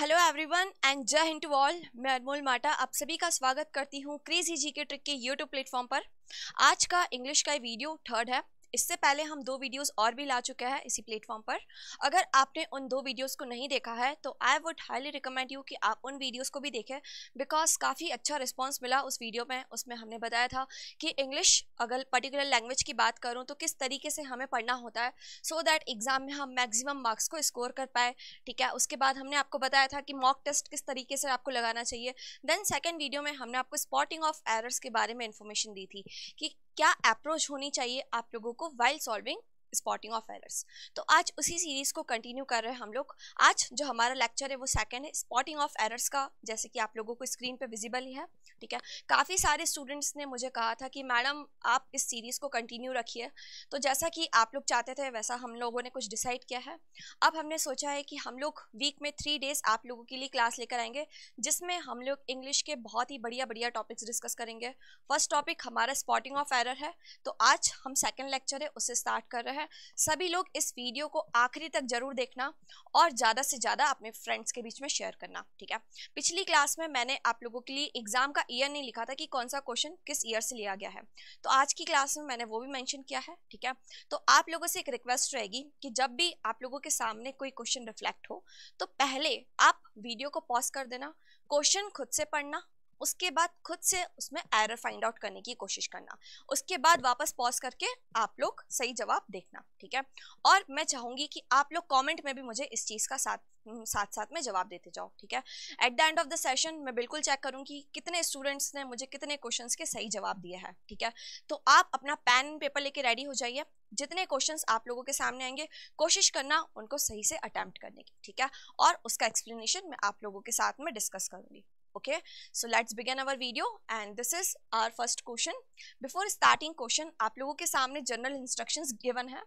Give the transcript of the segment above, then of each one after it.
Hello everyone and जय हिंद to all मैं अनमोल माटा आप सभी का स्वागत करती हूँ क्रेजी जी के ट्रिक के यूट्यूब प्लेटफॉर्म पर आज का इंग्लिश का वीडियो थर्ड है इससे पहले हम दो वीडियोस और भी ला चुके हैं इसी प्लेटफॉर्म पर अगर आपने उन दो वीडियोस को नहीं देखा है तो I would highly recommend you कि आप उन वीडियोस को भी देखें बिकॉज काफ़ी अच्छा रिस्पॉन्स मिला उस वीडियो में उसमें हमने बताया था कि इंग्लिश अगर पर्टिकुलर लैंग्वेज की बात करूँ तो किस तरीके से हमें पढ़ना होता है सो दैट एग्ज़ाम में हम मैक्सिमम मार्क्स को स्कोर कर पाए ठीक है उसके बाद हमने आपको बताया था कि मॉक टेस्ट किस तरीके से आपको लगाना चाहिए देन सेकेंड वीडियो में हमने आपको स्पॉटिंग ऑफ एरर्स के बारे में इन्फॉर्मेशन दी थी कि क्या अप्रोच होनी चाहिए आप लोगों को while solving spotting of errors तो आज उसी सीरीज़ को कंटिन्यू कर रहे हैं हम लोग आज जो हमारा लेक्चर है वो सेकंड है स्पॉटिंग ऑफ एरर्स का जैसे कि आप लोगों को स्क्रीन पे विजिबल ही है ठीक है काफ़ी सारे स्टूडेंट्स ने मुझे कहा था कि मैडम आप इस सीरीज़ को कंटिन्यू रखिए तो जैसा कि आप लोग चाहते थे वैसा हम लोगों ने कुछ डिसाइड किया है अब हमने सोचा है कि हम लोग वीक में थ्री डेज़ आप लोगों के लिए क्लास लेकर आएंगे जिसमें हम लोग इंग्लिश के बहुत ही बढ़िया बढ़िया टॉपिक्स डिस्कस करेंगे फर्स्ट टॉपिक हमारा स्पॉटिंग ऑफ एरर है तो आज हम सेकेंड लेक्चर है उसे स्टार्ट कर रहे हैं सभी लोग इस वीडियो को आखिरी तक ज़रूर देखना और ज़्यादा से ज़्यादा अपने फ्रेंड्स के बीच में शेयर करना ठीक है पिछली क्लास में मैंने आप लोगों के लिए एग्ज़ाम का ईयर नहीं लिखा था कि कौन सा क्वेश्चन किस ईयर से लिया गया है तो आज की क्लास में मैंने वो भी मैंशन किया है ठीक है तो आप लोगों से एक रिक्वेस्ट रहेगी कि जब भी आप लोगों के सामने कोई क्वेश्चन रिफ्लेक्ट हो तो पहले आप वीडियो को पॉज कर देना क्वेश्चन खुद से पढ़ना उसके बाद खुद से उसमें एरर फाइंड आउट करने की कोशिश करना उसके बाद वापस पॉज करके आप लोग सही जवाब देखना ठीक है और मैं चाहूंगी कि आप लोग कमेंट में भी मुझे इस चीज़ का साथ हम्म, साथ साथ में जवाब देते जाओ ठीक है at the end of the session मैं बिल्कुल चेक करूँगी कि कितने स्टूडेंट्स ने मुझे कितने क्वेश्चन के सही जवाब दिए हैं ठीक है तो आप अपना पेन पेपर लेके रेडी हो जाइए जितने क्वेश्चन आप लोगों के सामने आएंगे कोशिश करना उनको सही से अटैम्प्ट करने की ठीक है और उसका एक्सप्लेनेशन मैं आप लोगों के साथ में डिस्कस करूँगी okay so let's begin our video and this is our first question before starting question आप लोगों के सामने जनरल इंस्ट्रक्शंस गिवन है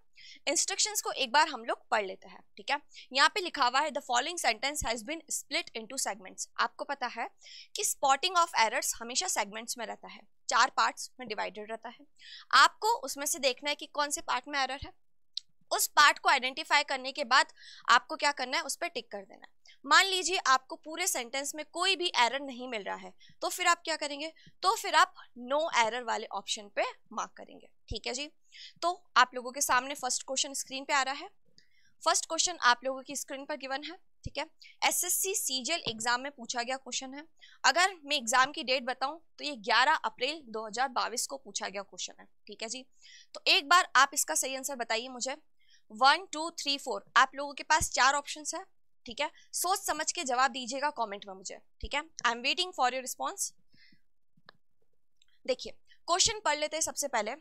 इंस्ट्रक्शंस को एक बार हम लोग पढ़ लेते हैं ठीक है यहाँ पे लिखा हुआ है the following sentence has been split into segments आपको पता है कि स्पॉटिंग ऑफ एरर्स हमेशा सेगमेंट्स में रहता है चार पार्ट्स में डिवाइडेड रहता है आपको उसमें से देखना है कि कौन से पार्ट में एरर है उस पार्ट को आइडेंटिफाई करने के बाद आपको क्या करना है उस पर टिक कर देना है मान लीजिए आपको पूरे सेंटेंस में कोई भी एरर नहीं मिल रहा है तो फिर आप क्या करेंगे तो फिर आप नो no एरर वाले ऑप्शन पे मार्क करेंगे ठीक है जी तो आप लोगों के सामने फर्स्ट क्वेश्चन स्क्रीन पे आ रहा है फर्स्ट क्वेश्चन आप लोगों की स्क्रीन पर गिवन है ठीक है एसएससी सीजीएल एग्जाम में पूछा गया क्वेश्चन है अगर मैं एग्जाम की डेट बताऊं तो ये 11 अप्रैल 2022 को पूछा गया क्वेश्चन है ठीक है जी तो एक बार आप इसका सही आंसर बताइए मुझे वन टू थ्री फोर आप लोगों के पास चार ऑप्शन है ठीक है सोच समझ के जवाब दीजिएगा कॉमेंट में मुझे ठीक है I am waiting for your response देखिए क्वेश्चन पढ़ लेते हैं सबसे पहले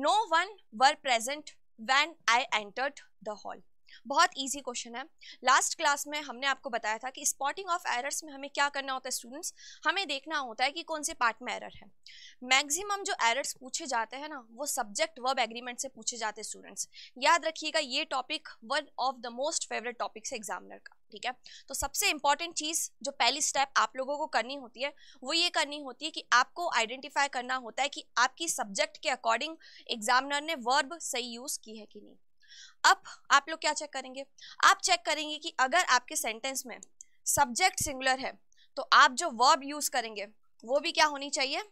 no one were present when I entered the hall बहुत ईजी क्वेश्चन है लास्ट क्लास में हमने आपको बताया था कि स्पॉटिंग ऑफ एरर्स में हमें क्या करना होता है स्टूडेंट्स हमें देखना होता है कि कौन से पार्ट में एरर है मैक्सिमम जो एरर्स पूछे जाते हैं ना वो सब्जेक्ट वर्ब एग्रीमेंट से पूछे जाते हैं स्टूडेंट्स याद रखिएगा ये topic one of the most favourite topics है एग्जामिनर का ठीक है तो सबसे इंपॉर्टेंट चीज़ जो पहली स्टेप आप लोगों को करनी होती है वो ये करनी होती है कि आपको आइडेंटिफाई करना होता है कि आपकी सब्जेक्ट के अकॉर्डिंग एग्जामिनर ने वर्ब सही यूज़ की है कि नहीं अब आप लोग क्या चेक करेंगे आप चेक करेंगे कि अगर आपके सेंटेंस में सब्जेक्ट सिंगुलर है तो आप जो वर्ब यूज करेंगे वो भी क्या होनी चाहिए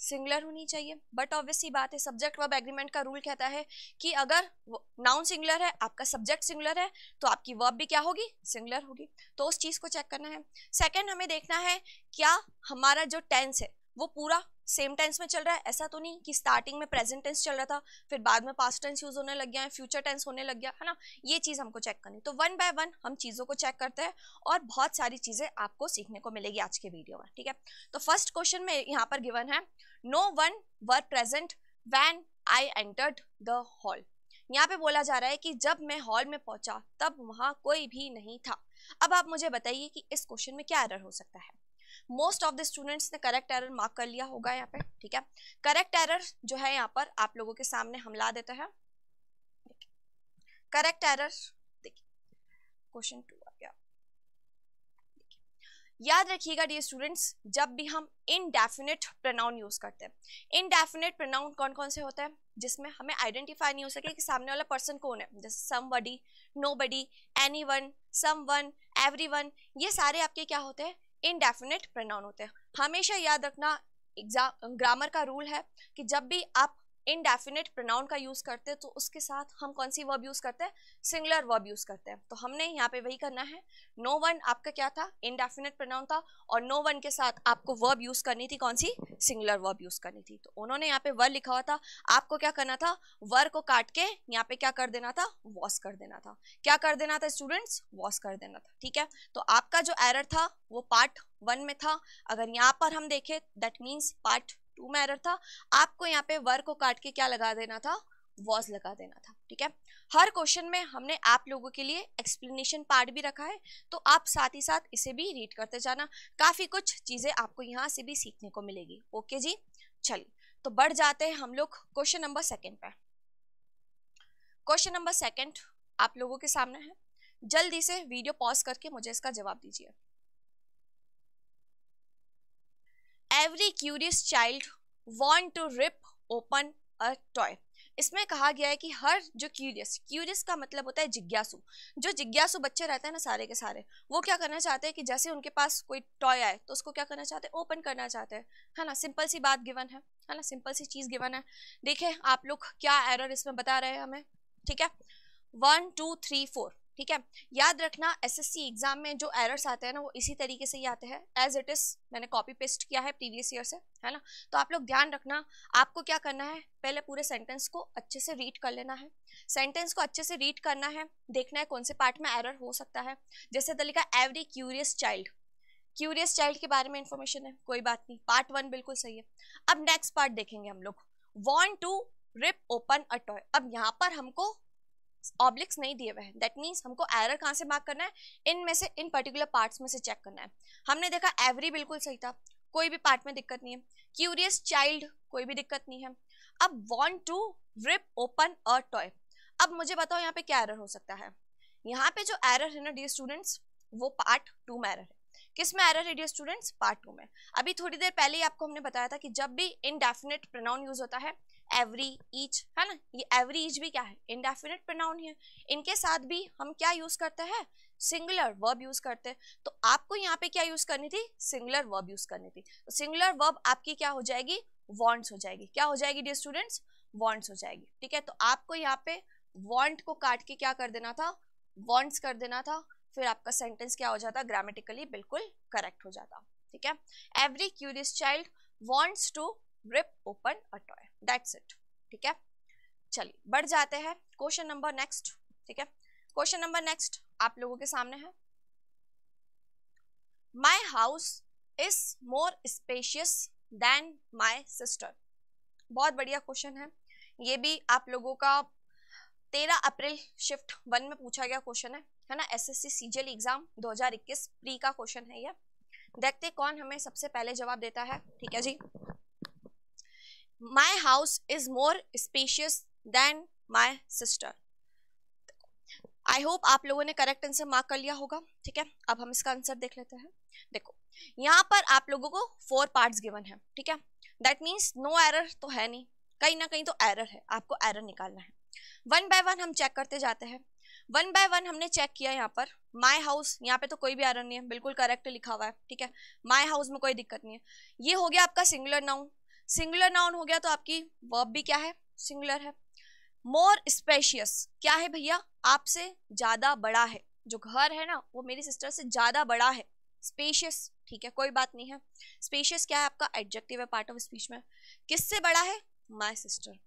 सिंगुलर होनी चाहिए बट ऑब्वियसली बात है सब्जेक्ट वर्ब एग्रीमेंट का रूल कहता है कि अगर नाउन सिंगुलर है आपका सब्जेक्ट सिंगुलर है तो आपकी वर्ब भी क्या होगी सिंगुलर होगी तो उस चीज़ को चेक करना है सेकेंड हमें देखना है क्या हमारा जो टेंस है वो पूरा सेम टेंस में चल रहा है ऐसा तो नहीं कि स्टार्टिंग में प्रेजेंट टेंस चल रहा था फिर बाद में पास्ट टेंस यूज होने लग गया है फ्यूचर टेंस होने लग गया है ना ये चीज़ हमको चेक करनी तो वन बाय वन हम चीज़ों को चेक करते हैं और बहुत सारी चीज़ें आपको सीखने को मिलेगी आज के वीडियो में ठीक है तो फर्स्ट क्वेश्चन में यहाँ पर गिवन है no one were present when I entered the hall यहाँ पे बोला जा रहा है कि जब मैं हॉल में पहुंचा तब वहाँ कोई भी नहीं था अब आप मुझे बताइए कि इस क्वेश्चन में क्या एरर हो सकता है मोस्ट ऑफ द स्टूडेंट्स ने करेक्ट एरर मार्क कर लिया होगा यहाँ पे ठीक है करेक्ट एरर जो है यहाँ पर आप लोगों के सामने हम ला देते हैं करेक्ट एरर क्वेश्चन टू आ गया याद रखिएगा डी स्टूडेंट्स जब भी हम इनडेफिनेट प्रोनाउन यूज करते हैं इनडेफिनेट प्रोनाउन कौन कौन से होते हैं जिसमें हमें आइडेंटिफाई नहीं हो सके कि सामने वाला पर्सन कौन है जैसे somebody nobody anyone someone everyone ये सारे आपके क्या होते हैं इनडेफिनेट प्रोनाउन होते हैं हमेशा याद रखना एग्जाम ग्रामर का रूल है कि जब भी आप इनडेफिनेट प्रोनाउन का यूज़ करते हैं तो उसके साथ हम कौन सी वर्ब यूज़ करते हैं सिंगुलर वर्ब यूज़ करते हैं तो हमने यहाँ पे वही करना है नो no वन आपका क्या था इनडेफिनेट प्रोनाउन था और नो no वन के साथ आपको वर्ब यूज़ करनी थी कौन सी सिंगुलर वर्ब यूज़ करनी थी तो उन्होंने यहाँ पे वर लिखा हुआ था आपको क्या करना था वर को काट के यहाँ पे क्या कर देना था वॉस कर देना था क्या कर देना था स्टूडेंट्स वॉस कर देना था ठीक है तो आपका जो एरर था वो पार्ट वन में था अगर यहाँ पर हम देखें दैट मीन्स पार्ट टू में एरर था आपको यहाँ पे वर्क को काट के क्या लगा देना था वॉज लगा देना था ठीक है हर क्वेश्चन में हमने आप लोगों के लिए एक्सप्लेनेशन पार्ट भी रखा है तो आप साथ ही साथ इसे भी रीड करते जाना काफ़ी कुछ चीज़ें आपको यहाँ से भी सीखने को मिलेगी ओके जी चलिए तो बढ़ जाते हैं हम लोग क्वेश्चन नंबर सेकेंड पर क्वेश्चन नंबर सेकेंड आप लोगों के सामने है जल्दी से वीडियो पॉज करके मुझे इसका जवाब दीजिए every curious child want to rip open a toy इसमें कहा गया है कि हर जो क्यूरियस क्यूरियस का मतलब होता है जिज्ञासु जो जिज्ञासु बच्चे रहते हैं ना सारे के सारे वो क्या करना चाहते हैं कि जैसे उनके पास कोई टॉय आए तो उसको क्या करना चाहते हैं ओपन करना चाहते हैं है ना सिंपल सी बात गिवन है है ना सिंपल सी चीज़ गिवन है देखें आप लोग क्या एरर इसमें बता रहे हैं हमें ठीक है वन टू थ्री फोर ठीक है याद रखना एसएससी एग्जाम में जो एरर्स आते हैं ना वो इसी तरीके से ही आते हैं एज इट इज़ मैंने कॉपी पेस्ट किया है प्रीवियस ईयर से है ना तो आप लोग ध्यान रखना आपको क्या करना है पहले पूरे सेंटेंस को अच्छे से रीड कर लेना है सेंटेंस को अच्छे से रीड करना है देखना है कौन से पार्ट में एरर हो सकता है जैसे तलिका every curious child curious child के बारे में इंफॉर्मेशन है कोई बात नहीं पार्ट वन बिल्कुल सही है अब नेक्स्ट पार्ट देखेंगे हम लोग want to rip open a toy अब यहाँ पर हमको ऑब्लिक्स नहीं दिए हुए हैं दैट मीन्स हमको एरर कहाँ से मार्क करना है इन में से इन पर्टिकुलर पार्ट्स में से चेक करना है हमने देखा एवरी बिल्कुल सही था कोई भी पार्ट में दिक्कत नहीं है क्यूरियस चाइल्ड कोई भी दिक्कत नहीं है अब want to rip open a toy अब मुझे बताओ यहाँ पे क्या एरर हो सकता है यहाँ पे जो एरर है ना डी स्टूडेंट्स वो पार्ट टू में एरर है किस में एरर है डी स्टूडेंट्स पार्ट टू में अभी थोड़ी देर पहले ही आपको हमने बताया था कि जब भी इनडेफिनेट प्रोनाउन यूज होता है एवरी ईच है ना ये एवरी ईच भी क्या है इनडेफिनेट प्रोनाउन है इनके साथ भी हम क्या यूज करते हैं सिंगुलर वर्ब यूज करते हैं तो आपको यहाँ पे क्या यूज करनी थी सिंगुलर वर्ब यूज करनी थी तो सिंगुलर वर्ब आपकी क्या हो जाएगी वॉन्ट्स हो जाएगी क्या हो जाएगी डियर स्टूडेंट्स वॉन्ट्स हो जाएगी ठीक है तो आपको यहाँ पे वॉन्ट को काट के क्या कर देना था वॉन्ट्स कर देना था फिर आपका सेंटेंस क्या हो जाता ग्रामेटिकली बिल्कुल करेक्ट हो जाता ठीक है every curious child wants to rip open a toy that's it ठीक है चलिए बढ़ जाते हैं क्वेश्चन नंबर नेक्स्ट ठीक है क्वेश्चन नंबर नेक्स्ट आप लोगों के सामने है my house is more spacious than my sister बहुत बढ़िया क्वेश्चन है ये भी आप लोगों का तेरह अप्रैल शिफ्ट वन में पूछा गया क्वेश्चन है है ना एसएससी सीजीएल एग्जाम 2021 प्री का क्वेश्चन है ये देखते कौन हमें सबसे पहले जवाब देता है ठीक है जी my house is more spacious than my sister I hope आप लोगों ने करेक्ट आंसर मार्क कर लिया होगा ठीक है अब हम इसका आंसर देख लेते हैं देखो यहाँ पर आप लोगों को फोर पार्ट्स गिवन है ठीक है दैट मीन्स नो एरर तो है नहीं कहीं ना कहीं तो एरर है आपको एरर निकालना है वन बाय वन हम चेक करते जाते हैं वन बाय वन हमने चेक किया यहाँ पर माई हाउस यहाँ पे तो कोई भी एरर नहीं है बिल्कुल करेक्ट लिखा हुआ है ठीक है माई हाउस में कोई दिक्कत नहीं है ये हो गया आपका सिंगुलर नाउन सिंगुलर नाउन हो गया तो आपकी वर्ब भी क्या है सिंगुलर है मोर स्पेशियस क्या है भैया आपसे ज्यादा बड़ा है जो घर है ना वो मेरी सिस्टर से ज्यादा बड़ा है स्पेशियस ठीक है कोई बात नहीं है स्पेशियस क्या है आपका एडजेक्टिव है पार्ट ऑफ स्पीच में किससे बड़ा है माय सिस्टर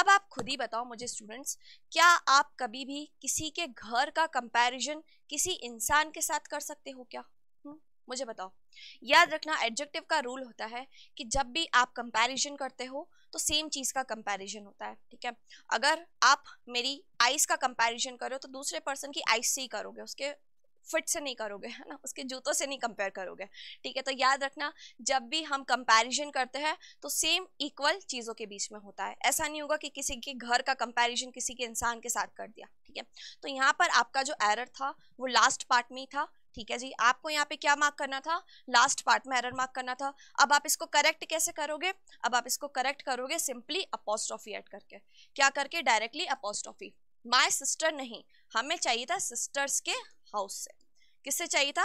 अब आप खुद ही बताओ मुझे स्टूडेंट्स क्या आप कभी भी किसी के घर का कंपैरिजन किसी इंसान के साथ कर सकते हो क्या हुँ? हम्म, मुझे बताओ याद रखना एडजेक्टिव का रूल होता है कि जब भी आप कंपैरिजन करते हो तो सेम चीज़ का कंपैरिजन होता है ठीक है अगर आप मेरी आइस का कंपैरिजन करो तो दूसरे पर्सन की आइस से ही करोगे उसके फिट से नहीं करोगे है ना उसके जूतों से नहीं कंपेयर करोगे ठीक है तो याद रखना जब भी हम कंपैरिजन करते हैं तो सेम इक्वल चीज़ों के बीच में होता है ऐसा नहीं होगा कि किसी के घर का कंपैरिजन किसी के इंसान के साथ कर दिया ठीक है तो यहाँ पर आपका जो एरर था वो लास्ट पार्ट में ही था ठीक है जी आपको यहाँ पे क्या मार्क करना था लास्ट पार्ट में एरर मार्क करना था अब आप इसको करेक्ट कैसे करोगे अब आप इसको करेक्ट करोगे सिंपली अपोस्ट्रॉफी ऐड करके क्या करके डायरेक्टली अपोस्ट्रॉफी माय सिस्टर नहीं हमें चाहिए था सिस्टर्स के हाउस से किससे चाहिए था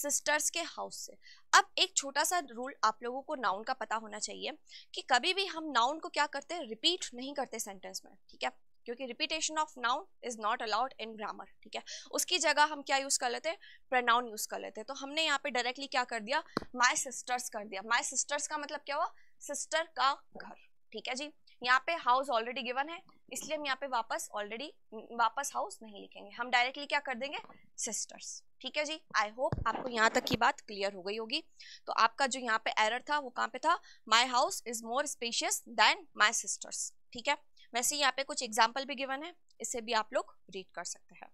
सिस्टर्स के हाउस से अब एक छोटा सा रूल आप लोगों को नाउन का पता होना चाहिए कि कभी भी हम नाउन को क्या करते हैं रिपीट नहीं करते सेंटेंस में ठीक है क्योंकि repetition of noun is not allowed in grammar ठीक है उसकी जगह हम क्या यूज़ कर लेते हैं प्रनाउन यूज़ कर लेते हैं तो हमने यहाँ पे डायरेक्टली क्या कर दिया माई सिस्टर्स कर दिया माई सिस्टर्स का मतलब क्या हुआ सिस्टर का घर ठीक है जी यहाँ पे हाउस ऑलरेडी गिवन है इसलिए हम यहाँ पे वापस ऑलरेडी वापस हाउस नहीं लिखेंगे हम डायरेक्टली क्या कर देंगे सिस्टर्स ठीक है जी आई होप आपको यहाँ तक की बात क्लियर हो गई होगी तो आपका जो यहाँ पे एरर था वो कहाँ पे था my house is more spacious than my sister's ठीक है वैसे यहाँ पे कुछ एग्जाम्पल भी गिवन है इसे भी आप लोग रीड कर सकते हैं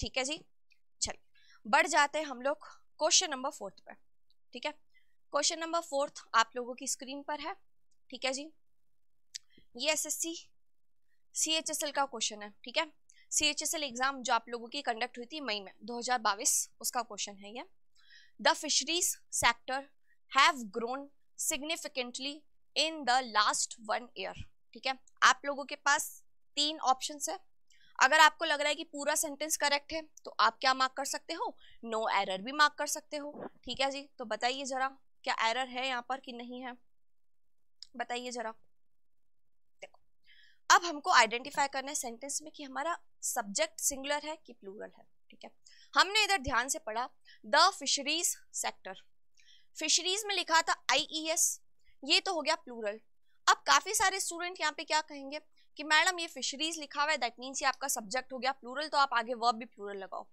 ठीक है जी चलिए बढ़ जाते हैं हम लोग क्वेश्चन नंबर फोर्थ पे ठीक है क्वेश्चन नंबर फोर्थ आप लोगों की स्क्रीन पर है ठीक है जी ये S S C C H S L का क्वेश्चन है ठीक है C H S L exam जो आप लोगों की कंडक्ट हुई थी मई में 2022 उसका क्वेश्चन है ये the fisheries sector have grown significantly in the last one year ठीक है आप लोगों के पास तीन ऑप्शन है अगर आपको लग रहा है कि पूरा सेंटेंस करेक्ट है तो आप क्या मार्क कर सकते हो नो no एरर भी मार्क कर सकते हो ठीक है जी तो बताइए जरा क्या एरर है यहाँ पर कि नहीं है बताइए जरा देखो अब हमको आइडेंटिफाई करना है सेंटेंस में कि हमारा सब्जेक्ट सिंगुलर है कि प्लूरल है ठीक है हमने इधर ध्यान से पढ़ा द फिशरीज सेक्टर फिशरीज में लिखा था आई ई एस ये तो हो गया प्लूरल अब काफ़ी सारे स्टूडेंट यहाँ पे क्या कहेंगे कि मैडम ये फिशरीज लिखा हुआ है दैट मीन्स ये आपका सब्जेक्ट हो गया प्लूरल तो आप आगे वर्ब भी प्लूरल लगाओ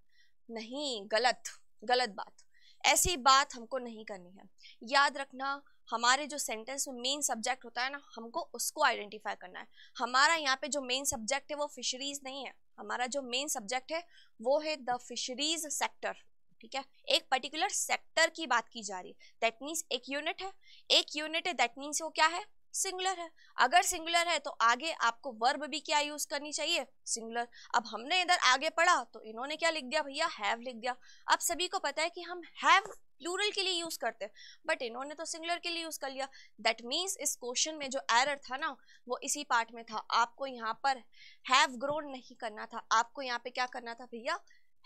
नहीं गलत गलत बात ऐसी बात हमको नहीं करनी है याद रखना हमारे जो सेंटेंस में मेन सब्जेक्ट होता है ना हमको उसको आइडेंटिफाई करना है हमारा यहाँ पे जो मेन सब्जेक्ट है वो फिशरीज नहीं है हमारा जो मेन सब्जेक्ट है वो है द फिशरीज सेक्टर ठीक है एक पर्टिकुलर सेक्टर की बात की जा रही है दैट मीन्स एक यूनिट है एक यूनिट है दैट मीन्स वो क्या है सिंगुलर है अगर सिंगुलर है तो आगे आपको वर्ब भी क्या यूज करनी चाहिए सिंगुलर अब हमने इधर आगे पढ़ा तो इन्होंने क्या लिख दिया भैया हैव लिख दिया अब सभी को पता है कि हम हैव प्लूरल के लिए यूज करते हैं बट इन्होंने तो सिंगुलर के लिए यूज कर लिया दैट मीन्स इस क्वेश्चन में जो एरर था ना वो इसी पार्ट में था आपको यहाँ पर हैव ग्रोन नहीं करना था आपको यहाँ पे क्या करना था भैया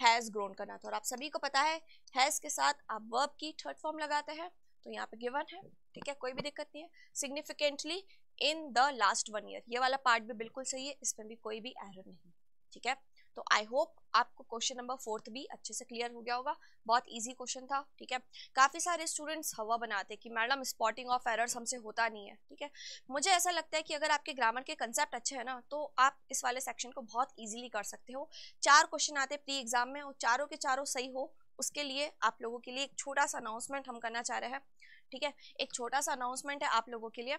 हैज ग्रोन करना था और आप सभी को पता है हैज के साथ आप वर्ब की थर्ड फॉर्म लगाते हैं तो यहाँ पे गिवन है ठीक है कोई भी दिक्कत नहीं है significantly in the last one year ये वाला पार्ट भी बिल्कुल सही है इसमें भी कोई भी एरर नहीं ठीक है तो आई होप आपको क्वेश्चन नंबर फोर्थ भी अच्छे से क्लियर हो गया होगा बहुत इजी क्वेश्चन था ठीक है काफ़ी सारे स्टूडेंट्स हवा बनाते कि मैडम स्पॉटिंग ऑफ एरर्स हमसे होता नहीं है ठीक है मुझे ऐसा लगता है कि अगर आपके ग्रामर के कंसेप्ट अच्छे हैं ना तो आप इस वाले सेक्शन को बहुत ईजिली कर सकते हो चार क्वेश्चन आते प्री एग्जाम में और चारों के चारों सही हो उसके लिए आप लोगों के लिए एक छोटा सा अनाउंसमेंट हम करना चाह रहे हैं ठीक है एक छोटा सा अनाउंसमेंट है आप लोगों के लिए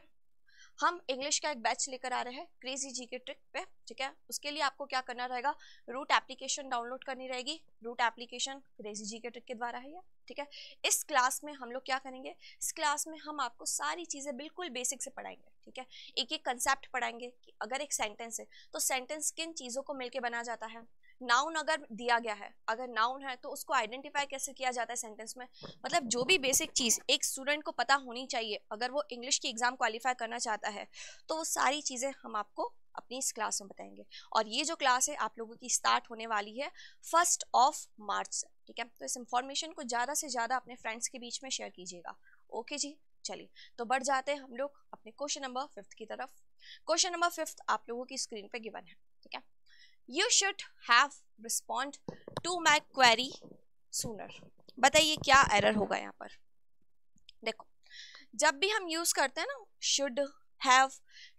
हम इंग्लिश का एक बैच लेकर आ रहे हैं क्रेजी जी के ट्रिक पे ठीक है उसके लिए आपको क्या करना रहेगा रूट एप्लीकेशन डाउनलोड करनी रहेगी रूट एप्लीकेशन क्रेजी जी के ट्रिक के द्वारा है ये ठीक है इस क्लास में हम लोग क्या करेंगे इस क्लास में हम आपको सारी चीज़ें बिल्कुल बेसिक से पढ़ाएंगे ठीक है एक एक कंसेप्ट पढ़ाएंगे कि अगर एक सेंटेंस है तो सेंटेंस किन चीज़ों को मिलकर बना जाता है नाउन अगर दिया गया है अगर नाउन है तो उसको आइडेंटिफाई कैसे किया जाता है सेंटेंस में मतलब जो भी बेसिक चीज़ एक स्टूडेंट को पता होनी चाहिए अगर वो इंग्लिश की एग्ज़ाम क्वालिफाई करना चाहता है तो वो सारी चीज़ें हम आपको अपनी इस क्लास में बताएंगे और ये जो क्लास है आप लोगों की स्टार्ट होने वाली है फर्स्ट ऑफ मार्च से ठीक है तो इस इंफॉर्मेशन को ज़्यादा से ज़्यादा अपने फ्रेंड्स के बीच में शेयर कीजिएगा ओके जी चलिए तो बढ़ जाते हैं हम लोग अपने क्वेश्चन नंबर फिफ्थ की तरफ क्वेश्चन नंबर फिफ्थ आप लोगों की स्क्रीन पे गिवन है you should have respond to my query sooner बताइए क्या एरर होगा यहाँ पर देखो जब भी हम यूज़ करते हैं ना शुड हैव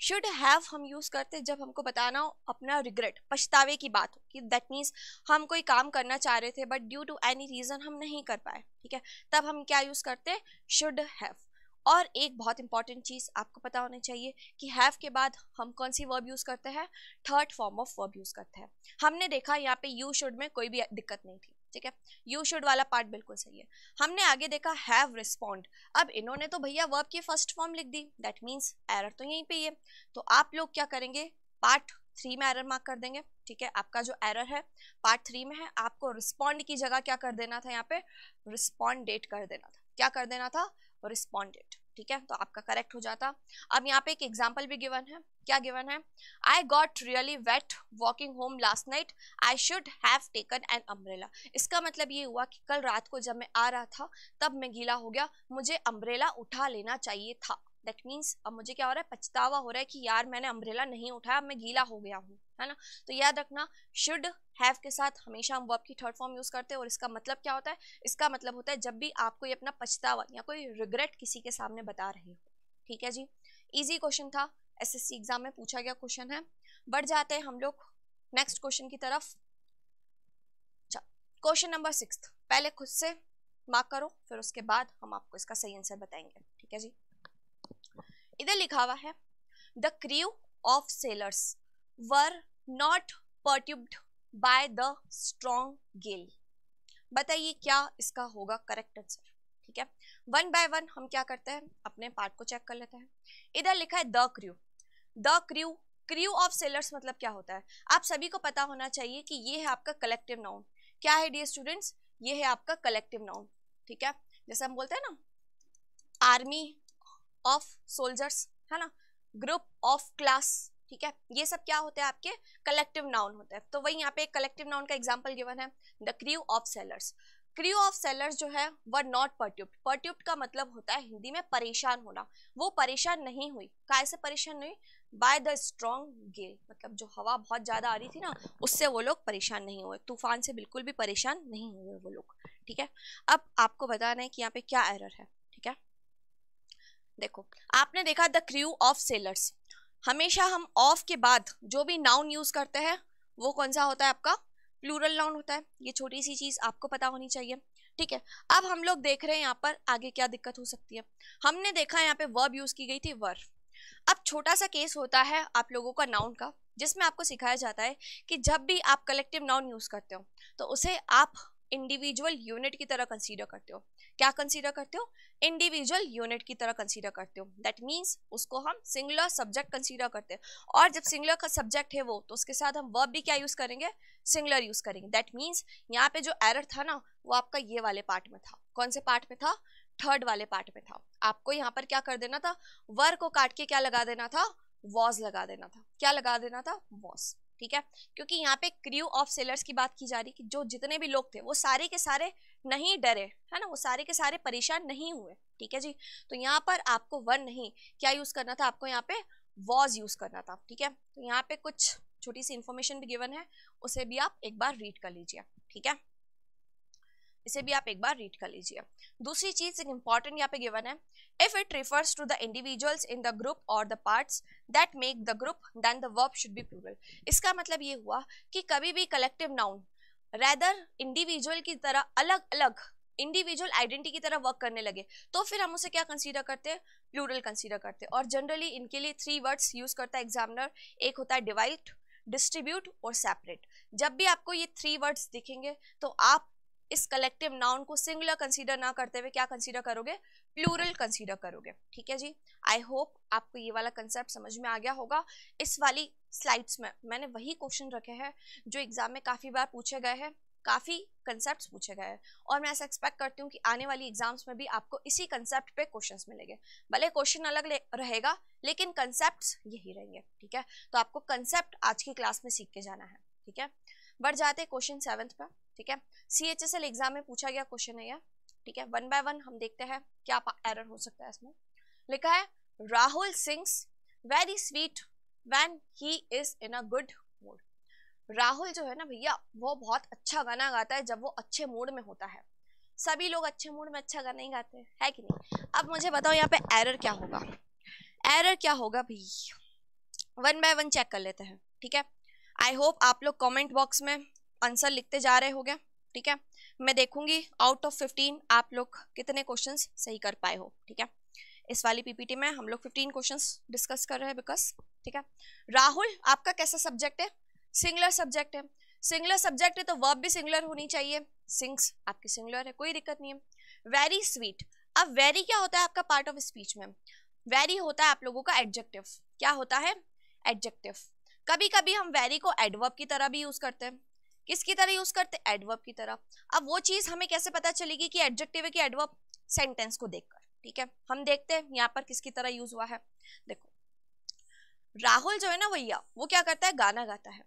शुड हैव हम यूज़ करते हैं जब हमको बताना हो अपना रिग्रेट पछतावे की बात हो कि दैट मीन्स हम कोई काम करना चाह रहे थे but due to any reason हम नहीं कर पाए ठीक है तब हम क्या यूज़ करते हैं शुड हैव और एक बहुत इंपॉर्टेंट चीज़ आपको पता होनी चाहिए कि हैव के बाद हम कौन सी वर्ब यूज़ करते हैं third form of verb use करते हैं हमने देखा यहाँ पे यू शुड में कोई भी दिक्कत नहीं थी ठीक है यू शुड वाला पार्ट बिल्कुल सही है हमने आगे देखा हैव रिस्पॉन्ड अब इन्होंने तो भैया वर्ब की फर्स्ट फॉर्म लिख दी दैट मीन्स एरर तो यहीं पर ही है तो आप लोग क्या करेंगे पार्ट थ्री में एरर मार्क कर देंगे ठीक है आपका जो एरर है पार्ट थ्री में है आपको रिस्पॉन्ड की जगह क्या कर देना था यहाँ पे रिस्पॉन्ड डेट कर देना था क्या कर देना था रिस्पॉन्डेड ठीक है तो आपका करेक्ट हो जाता अब यहाँ पे एक एग्जाम्पल भी गिवन है क्या गिवन है I got really wet walking home last night I should have taken an umbrella इसका मतलब ये हुआ कि कल रात को जब मैं आ रहा था तब मैं गीला हो गया मुझे अम्ब्रेला उठा लेना चाहिए था दैट मीन्स अब मुझे क्या हो रहा है पछतावा हो रहा है कि यार मैंने अम्ब्रेला नहीं उठाया अब मैं गीला हो गया हूँ है ना तो याद रखना शुड हैव के साथ हमेशा हम वर्ब की थर्ड फॉर्म यूज़ करते हैं और इसका मतलब क्या होता है इसका मतलब होता है जब भी आप कोई अपना पछतावा या कोई रिग्रेट किसी के सामने बता रहे हो ठीक है जी ईजी क्वेश्चन था एसएससी एग्जाम में पूछा गया क्वेश्चन है बढ़ जाते हैं हम लोग नेक्स्ट क्वेश्चन की तरफ क्वेश्चन नंबर सिक्स पहले खुद से मार्क करो फिर उसके बाद हम आपको इसका सही आंसर बताएंगे ठीक है जी इधर लिखा हुआ है the crew of sailors were not perturbed by the strong gale बताइए क्या इसका होगा करेक्ट आंसर ठीक है वन बाय वन हम क्या करते हैं अपने पार्ट को चेक कर लेते हैं इधर लिखा है the crew the crew crew of sailors मतलब क्या होता है आप सभी को पता होना चाहिए कि ये है आपका कलेक्टिव नाउन क्या है डियर स्टूडेंट्स ये है आपका कलेक्टिव नाउन ठीक है जैसे हम बोलते हैं ना आर्मी ऑफ सोल्जर्स है ना ग्रुप ऑफ क्लास ठीक है ये सब क्या होते हैं आपके कलेक्टिव नाउन होते हैं तो वही यहाँ पे कलेक्टिव नाउन का एग्जाम्पल गिवन है the crew of sailors crew of sailors जो है वर नॉट परट्यूप्ड परट्यूब्ड का मतलब होता है हिंदी में परेशान होना वो परेशान नहीं हुई काय से परेशान नहीं बाय द स्ट्रॉन्ग गेल मतलब जो हवा बहुत ज़्यादा आ रही थी ना उससे वो लोग परेशान नहीं हुए तूफान से बिल्कुल भी परेशान नहीं हुए वो लोग ठीक है अब आपको बताना है कि यहाँ पे क्या एरर है ठीक है देखो आपने देखा द क्रू ऑफ सेलर्स हमेशा हम ऑफ के बाद जो भी नाउन यूज करते हैं वो कौन सा होता है आपका प्लूरल नाउन होता है ये छोटी सी चीज आपको पता होनी चाहिए ठीक है अब हम लोग देख रहे हैं यहाँ पर आगे क्या दिक्कत हो सकती है हमने देखा यहाँ पे वर्ब यूज की गई थी वर अब छोटा सा केस होता है आप लोगों का नाउन का जिसमें आपको सिखाया जाता है कि जब भी आप कलेक्टिव नाउन यूज करते हो तो उसे आप इंडिविजुअल यूनिट की तरह कंसीडर करते हो क्या कंसीडर करते हो इंडिविजुअल यूनिट की तरह कंसीडर करते हो दैट मींस उसको हम सिंगुलर सब्जेक्ट कंसीडर करते हैं और जब सिंगुलर का सब्जेक्ट है वो तो उसके साथ हम वर्ब भी क्या यूज़ करेंगे सिंगुलर यूज़ करेंगे दैट मीन्स यहाँ पे जो एरर था ना वो आपका ये वाले पार्ट में था कौन से पार्ट में था थर्ड वाले पार्ट में था आपको यहाँ पर क्या कर देना था वर को काट के क्या लगा देना था वॉज लगा देना था क्या लगा देना था वॉज ठीक है क्योंकि यहाँ पे क्रू ऑफ सेलर्स की बात की जा रही कि जो जितने भी लोग थे वो सारे के सारे नहीं डरे है ना वो सारे के सारे परेशान नहीं हुए ठीक है जी तो यहाँ पर आपको वन नहीं क्या यूज करना था आपको यहाँ पे वॉज यूज करना था ठीक है तो यहाँ पे कुछ छोटी सी इन्फॉर्मेशन भी गिवन है उसे भी आप एक बार रीड कर लीजिए ठीक है इसे भी आप एक बार रीड कर लीजिए दूसरी चीज एक इंपॉर्टेंट यहाँ पे गिवन है if it refers to the individuals in the group और the parts that make the group then the verb should be plural इसका मतलब ये हुआ कि कभी भी कलेक्टिव नाउन रेदर इंडिविजुअल की तरह अलग अलग इंडिविजुअल आइडेंटिटी की तरह वर्क करने लगे तो फिर हम उसे क्या कंसीडर करते हैं प्लूरल कंसीडर करते हैं और जनरली इनके लिए थ्री वर्ड्स यूज करता है एग्जामिनर एक होता है डिवाइड डिस्ट्रीब्यूट और सेपरेट जब भी आपको ये थ्री वर्ड्स दिखेंगे तो आप इस कलेक्टिव नाउन को सिंगुलर कंसीडर ना करते हुए क्या कंसीडर करोगे प्लूरल कंसीडर करोगे ठीक है जी आई होप आपको ये वाला कंसेप्ट समझ में आ गया होगा इस वाली स्लाइड्स में मैंने वही क्वेश्चन रखे हैं जो एग्जाम में काफ़ी बार पूछे गए हैं काफ़ी कंसेप्ट पूछे गए हैं और मैं ऐसा एक्सपेक्ट करती हूँ कि आने वाली एग्जाम्स में भी आपको इसी कंसेप्ट पे क्वेश्चंस मिलेंगे भले क्वेश्चन अलग ले, रहेगा लेकिन कंसेप्ट यही रहेंगे ठीक है तो आपको कंसेप्ट आज की क्लास में सीख के जाना है ठीक है बढ़ जाते क्वेश्चन सेवन्थ पर ठीक है C H S L exam में पूछा गया क्वेश्चन है यह ठीक है वन बाय वन हम देखते हैं क्या एरर हो सकता है इसमें लिखा है Rahul sings very sweet when he is in a good mood Rahul जो है ना भैया वो बहुत अच्छा गाना गाता है जब वो अच्छे मूड में होता है सभी लोग अच्छे मूड में अच्छा गाना ही गाते हैं है कि नहीं अब मुझे बताओ यहाँ पे एरर क्या होगा एरर क्या होगा भाई वन बाय वन चेक कर लेते हैं ठीक है आई होप आप लोग कमेंट बॉक्स में आंसर लिखते जा रहे गए ठीक है मैं देखूंगी आउट ऑफ फिफ्टीन आप लोग कितने क्वेश्चन सही कर पाए हो ठीक है इस वाली पीपीटी में हम लोग फिफ्टीन क्वेश्चन डिस्कस कर रहे हैं बिकॉज ठीक है राहुल आपका कैसा सब्जेक्ट है सिंगलर सब्जेक्ट है सिंगलर सब्जेक्ट है तो वर्ब भी सिंगलर होनी चाहिए सिंग्स आपकी सिंगलर है कोई दिक्कत नहीं है वेरी स्वीट अब वेरी क्या होता है आपका पार्ट ऑफ स्पीच में वेरी होता है आप लोगों का एडजेक्टिव क्या होता है एडजेक्टिव कभी कभी हम वेरी को एडवर्ब की तरह भी यूज करते हैं किसकी तरह यूज करते एडवर्ब की तरह अब वो चीज हमें कैसे पता चलेगी कि एडजेक्टिव है कि एडवर्ब सेंटेंस को देखकर ठीक है हम देखते हैं यहाँ पर किसकी तरह यूज हुआ है देखो राहुल जो है ना भैया वो क्या करता है गाना गाता है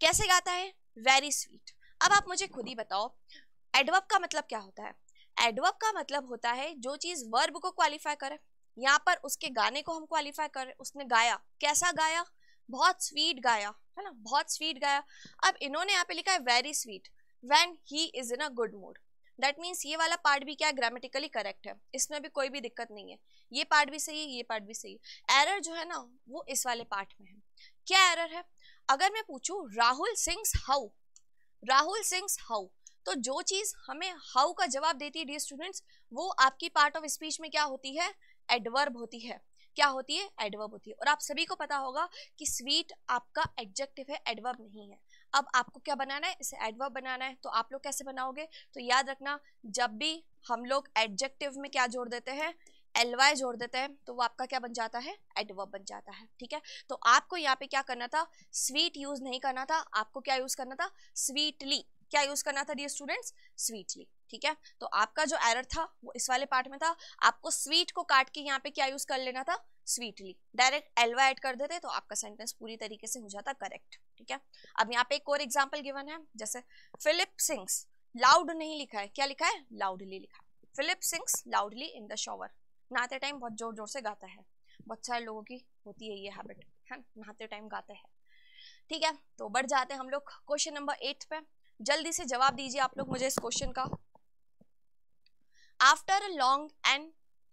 कैसे गाता है वेरी स्वीट अब आप मुझे खुद ही बताओ एडवर्ब का मतलब क्या होता है एडवर्ब का मतलब होता है जो चीज वर्ब को क्वालिफाई करे यहाँ पर उसके गाने को हम क्वालिफाई करें उसने गाया कैसा गाया बहुत स्वीट गाया है ना बहुत स्वीट गाया अब इन्होंने यहाँ पे लिखा है very sweet when he is in a good mood that means ये वाला पार्ट भी क्या ग्रामेटिकली करेक्ट है इसमें भी कोई भी दिक्कत नहीं है ये पार्ट भी सही है ये पार्ट भी सही है एरर जो है ना वो इस वाले पार्ट में है क्या एरर है अगर मैं पूछूँ Rahul sings how Rahul sings how तो जो चीज हमें हाउ का जवाब देती है डी स्टूडेंट्स वो आपकी पार्ट ऑफ स्पीच में क्या होती है एडवर्ब होती है क्या होती है एडवर्ब होती है और आप सभी को पता होगा कि स्वीट आपका एडजेक्टिव है एडवर्ब नहीं है अब आपको क्या बनाना है इसे एडवर्ब बनाना है तो आप लोग कैसे बनाओगे तो याद रखना जब भी हम लोग एडजेक्टिव में क्या जोड़ देते हैं एलवाई जोड़ देते हैं तो वो आपका क्या बन जाता है एडवर्ब बन जाता है ठीक है तो आपको यहाँ पे क्या करना था स्वीट यूज नहीं करना था आपको क्या यूज करना था स्वीटली क्या यूज करना था डियर स्टूडेंट्स स्वीटली ठीक है तो आपका जो एरर था वो इस वाले पार्ट में था आपको स्वीट को काट के यहाँ पे क्या यूज कर लेना था स्वीटली डायरेक्ट एलवा एड कर देते तो आपका सेंटेंस पूरी तरीके से हो जाता करेक्ट ठीक है अब यहाँ पे एक और एग्जाम्पल गिवन है जैसे फिलिप सिंग्स लाउड नहीं लिखा है क्या लिखा है लाउडली लिखा Philip sings loudly in the shower नहाते टाइम बहुत जोर जोर से गाता है बहुत सारे लोगों की होती है ये हैबिट है नहाते टाइम गाते हैं ठीक है तो बढ़ जाते हैं हम लोग क्वेश्चन नंबर एट पे जल्दी से जवाब दीजिए आप लोग मुझे इस क्वेश्चन का after a long and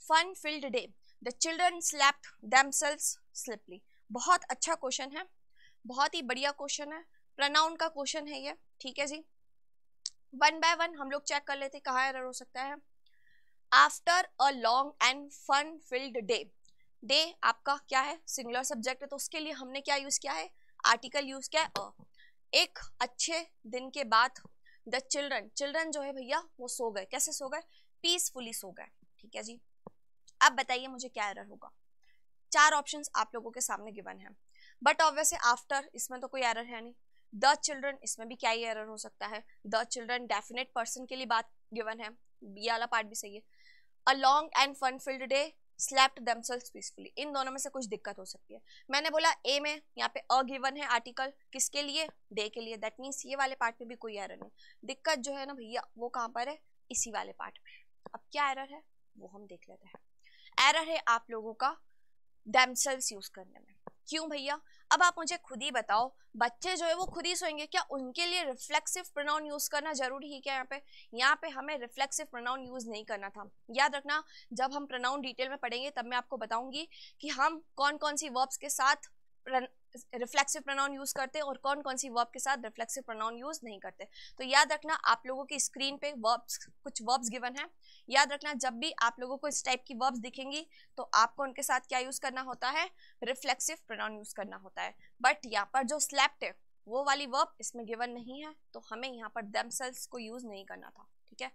fun field day the children slept themselves sleepily बहुत अच्छा क्वेश्चन है बहुत ही बढ़िया क्वेश्चन है प्रनाउन का क्वेश्चन है ये ठीक है जी वन बाय वन हम लोग चेक कर लेते कहाँ एरर हो सकता है after a long and fun field day day आपका क्या है सिंगुलर सब्जेक्ट है तो उसके लिए हमने क्या यूज किया है आर्टिकल यूज किया है अ एक अच्छे दिन के बाद द चिल्ड्रन चिल्ड्रन जो है भैया वो सो गए कैसे सो गए पीसफुली सो गए ठीक है जी अब बताइए मुझे क्या एरर होगा चार ऑप्शन आप लोगों के सामने गिवन है बट ऑब्वियसली आफ्टर इसमें तो कोई एरर है नहीं द चिल्ड्रन इसमें भी क्या ही एरर हो सकता है द चिल्ड्रन डेफिनेट पर्सन के लिए बात गिवन है ये वाला पार्ट भी सही है a long and fun filled day slept themselves peacefully इन दोनों में से कुछ दिक्कत हो सकती है मैंने बोला ए में यहाँ पे अ गिवन है आर्टिकल किसके लिए डे के लिए दैट मीन्स ये वाले पार्ट में भी कोई एरर नहीं दिक्कत जो है ना भैया वो कहाँ पर है इसी वाले पार्ट में अब क्या एरर है वो हम देख लेते हैं एरर है आप लोगों का दमसेल्स यूज करने में क्यों भैया अब आप मुझे खुद ही बताओ बच्चे जो है वो खुद ही सोएंगे क्या उनके लिए रिफ्लेक्सिव प्रोनाउन यूज करना जरूरी है क्या यहाँ पे यहाँ पे हमें रिफ्लेक्सिव प्रोनाउन यूज नहीं करना था याद रखना जब हम प्रोनाउन डिटेल में पढ़ेंगे तब मैं आपको बताऊंगी कि हम कौन कौन सी वर्ब्स के साथ रिफ्लेक्सिव प्रोनाउन यूज़ करते हैं और कौन कौन सी वर्ब के साथ रिफ्लेक्सिव प्रोनाउन यूज़ नहीं करते तो याद रखना आप लोगों की स्क्रीन पे वर्ब्स कुछ वर्ब्स गिवन है याद रखना जब भी आप लोगों को इस टाइप की वर्ब्स दिखेंगी तो आपको उनके साथ क्या यूज़ करना होता है रिफ्लेक्सिव प्रोनाउन यूज़ करना होता है बट यहाँ पर जो स्लैप्ट है वो वाली वर्ब इसमें गिवन नहीं है तो हमें यहाँ पर दमसेल्स को यूज़ नहीं करना था ठीक है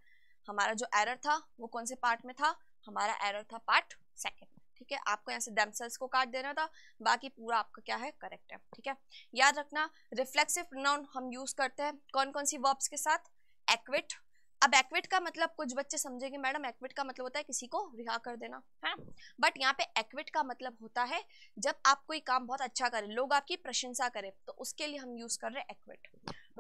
हमारा जो एरर था वो कौन से पार्ट में था हमारा एरर था पार्ट सेकेंड ठीक है आपको यहाँ से सेल्स को काट देना था बाकी पूरा आपका क्या है करेक्ट है ठीक है याद रखना रिफ्लेक्सिव प्रोनाउन हम यूज करते हैं कौन कौन सी वर्ब्स के साथ एक्विट अब एक्विट का मतलब कुछ बच्चे समझेंगे मैडम एक्विट का मतलब होता है किसी को रिहा कर देना है हाँ? बट यहाँ पे एक्विट का मतलब होता है जब आप कोई काम बहुत अच्छा करें लोग आपकी प्रशंसा करें तो उसके लिए हम यूज कर रहे हैं एक्विट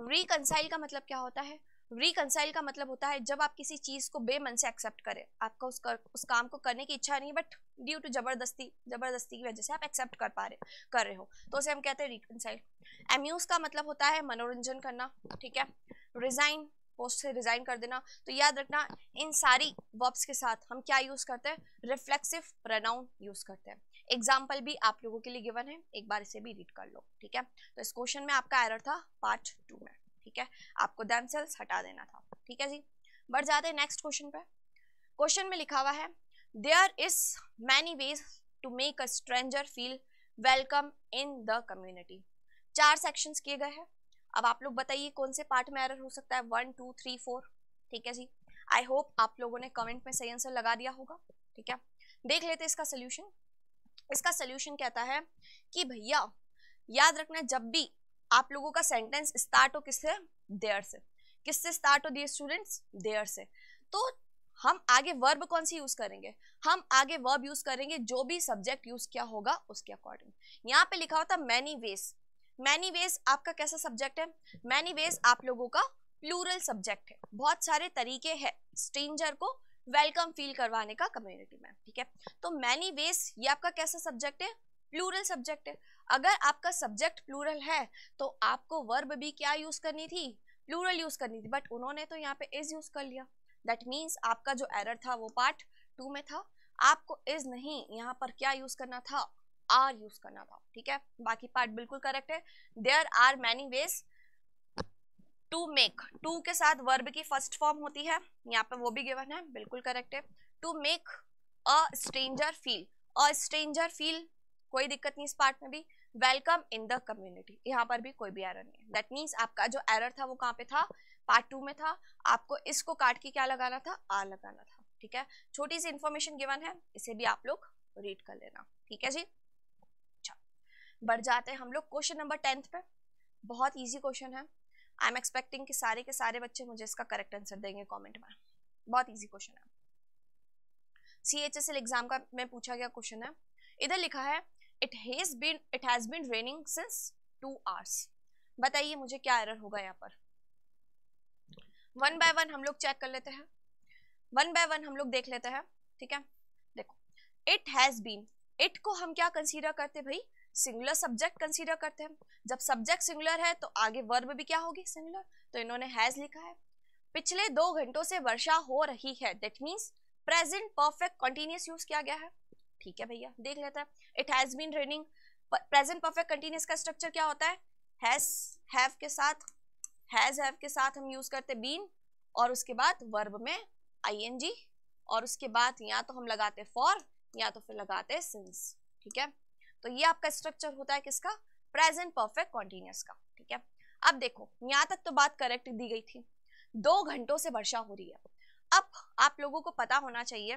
रिकनसाइल का मतलब क्या होता है रिकनसाइल का मतलब होता है जब आप किसी चीज़ को बेमन से एक्सेप्ट करें आपका उस कर, उस काम को करने की इच्छा नहीं है बट ड्यू टू जबरदस्ती जबरदस्ती की वजह से आप एक्सेप्ट कर पा रहे कर रहे हो तो उसे हम कहते हैं रिकनसाइल एम्यूज का मतलब होता है मनोरंजन करना ठीक है रिजाइन पोस्ट से रिजाइन कर देना तो याद रखना इन सारी वर्ब्स के साथ हम क्या यूज़ करते हैं रिफ्लेक्सिव प्रनाउन यूज़ करते हैं एग्जाम्पल भी आप लोगों के लिए गिवन है एक बार इसे भी रीड कर लो ठीक है तो इस क्वेश्चन में आपका एरर था पार्ट टू में ठीक है आपको दैम सेल्स हटा देना था ठीक है जी बढ़ जाते हैं नेक्स्ट क्वेश्चन पे क्वेश्चन में लिखा हुआ है there is many ways to make a stranger feel welcome in the community चार सेक्शंस किए गए हैं अब आप लोग बताइए कौन से पार्ट में एरर हो सकता है वन टू थ्री फोर ठीक है जी आई होप आप लोगों ने कमेंट में सही आंसर लगा दिया होगा ठीक है देख लेते इसका सोल्यूशन इसका सोल्यूशन कहता है कि भैया याद रखना जब भी आप लोगों का सेंटेंस स्टार्ट हो किससे देयर से किससे स्टार्ट हो दिए स्टूडेंट्स देयर से तो हम आगे वर्ब कौन सी यूज करेंगे हम आगे वर्ब यूज करेंगे जो भी सब्जेक्ट यूज किया होगा उसके अकॉर्डिंग यहाँ पे लिखा होता मैनी वेज मैनी वेज आपका कैसा सब्जेक्ट है मैनी वेज आप लोगों का प्लूरल सब्जेक्ट है बहुत सारे तरीके हैं स्ट्रेंजर को वेलकम फील करवाने का कम्युनिटी में ठीक है तो मैनी वेज ये आपका कैसा सब्जेक्ट है प्लूरल सब्जेक्ट है अगर आपका सब्जेक्ट प्लूरल है तो आपको वर्ब भी क्या यूज करनी थी प्लूरल यूज करनी थी बट उन्होंने तो यहाँ पे इज यूज कर लिया दैट मीन्स आपका जो एरर था वो पार्ट टू में था आपको इज नहीं यहाँ पर क्या यूज करना था आर यूज करना था ठीक है बाकी पार्ट बिल्कुल करेक्ट है there are many ways to make to के साथ वर्ब की फर्स्ट फॉर्म होती है यहाँ पे वो भी गिवन है बिल्कुल करेक्ट है to make a stranger feel a stranger feel कोई दिक्कत नहीं इस पार्ट में भी वेलकम इन द कम्युनिटी यहाँ पर भी कोई भी एरर नहीं है दैट मीन्स आपका जो एरर था वो कहाँ पे था पार्ट टू में था आपको इसको काट के क्या लगाना था आर लगाना था ठीक है छोटी सी इन्फॉर्मेशन गिवन है इसे भी आप लोग रीड कर लेना ठीक है जी अच्छा बढ़ जाते हैं हम लोग क्वेश्चन नंबर टेंथ पे बहुत ईजी क्वेश्चन है आई एम एक्सपेक्टिंग कि सारे के सारे बच्चे मुझे इसका करेक्ट आंसर देंगे कॉमेंट में बहुत ईजी क्वेश्चन है C H S L exam का में पूछा गया क्वेश्चन है इधर लिखा है it has been it has been raining since two hours बताइए मुझे क्या एरर होगा यहाँ पर वन बाय वन हम लोग चेक कर लेते हैं वन बाय वन हम लोग देख लेते हैं ठीक है देखो इट हैज बीन इट को हम क्या कंसीडर करते भाई सिंगुलर सब्जेक्ट कंसीडर करते हैं जब सब्जेक्ट सिंगुलर है तो आगे वर्ब भी क्या होगी सिंगुलर तो इन्होंने हैज लिखा है पिछले दो घंटों से वर्षा हो रही है that means present perfect continuous use किया गया है ठीक है भैया देख लेते हैं it has been raining present perfect continuous का स्ट्रक्चर क्या होता है हैज हैव के साथ हैज हैव के साथ हम यूज करते बीन और उसके बाद वर्ब में आईएनजी और उसके बाद या तो हम लगाते फॉर या तो फिर लगाते सिंस ठीक है तो ये आपका स्ट्रक्चर होता है किसका प्रेजेंट परफेक्ट कॉन्टिन्यूस का ठीक है अब देखो यहाँ तक तो बात करेक्ट दी गई थी दो घंटों से वर्षा हो रही है अब आप लोगों को पता होना चाहिए